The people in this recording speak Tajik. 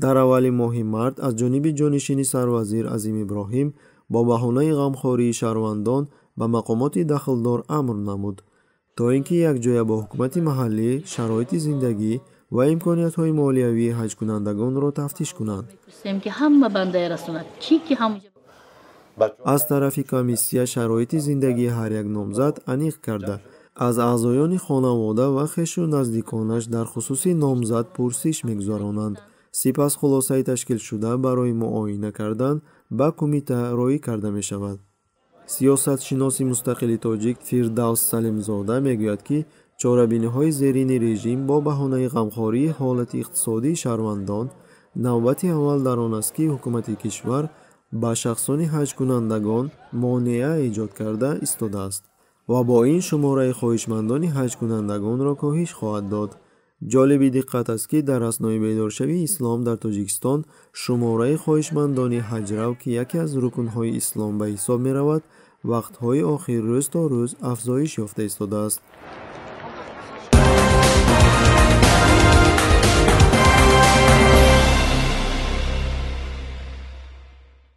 дар аввали моҳи март аз ҷониби ҷонишини сарвазир азим иброҳим бо баҳонаи ғамхории шаҳрвандон ба мақомоти дахлдор амр намуд то ин ки якҷоя бо ҳукумати маҳаллӣ шароити зиндагӣ ва имкониятҳои молиявии ҳаҷкунандагонро тафтиш кунанд аз тарафи комиссия шароити зиндагии ҳар як номзад аниқ карда аз аъзоёни хонавода ва хешу наздиконаш дар хусуси номзад пурсиш мегузаронанд сипас хулосаи ташкилшуда барои муоина кардан ба кумита роӣ карда мешавад сиёсатшиноси мустақили тоҷик фирдавс салимзода мегӯяд ки чорабиниҳои зерини режим бо баҳонаи ғамхории ҳолати иқтисодии шаҳрвандон навбати аввал дар он аст ки ҳукумати кишвар ба шахсони ҳаҷкунандагон монеа эҷод карда истодааст ва бо ин шумораи хоҳишмандони ҳаҷкунандагонро коҳиш хоҳад дод ҷолиби диққат аст ки дар аснои бедоршавии ислом дар тоҷикистон шумораи хоҳишмандони ҳаҷрав ки яке аз рукнҳои ислом ба ҳисоб меравад вақтҳои охир рӯз то рӯз афзоиш ёфта истодааст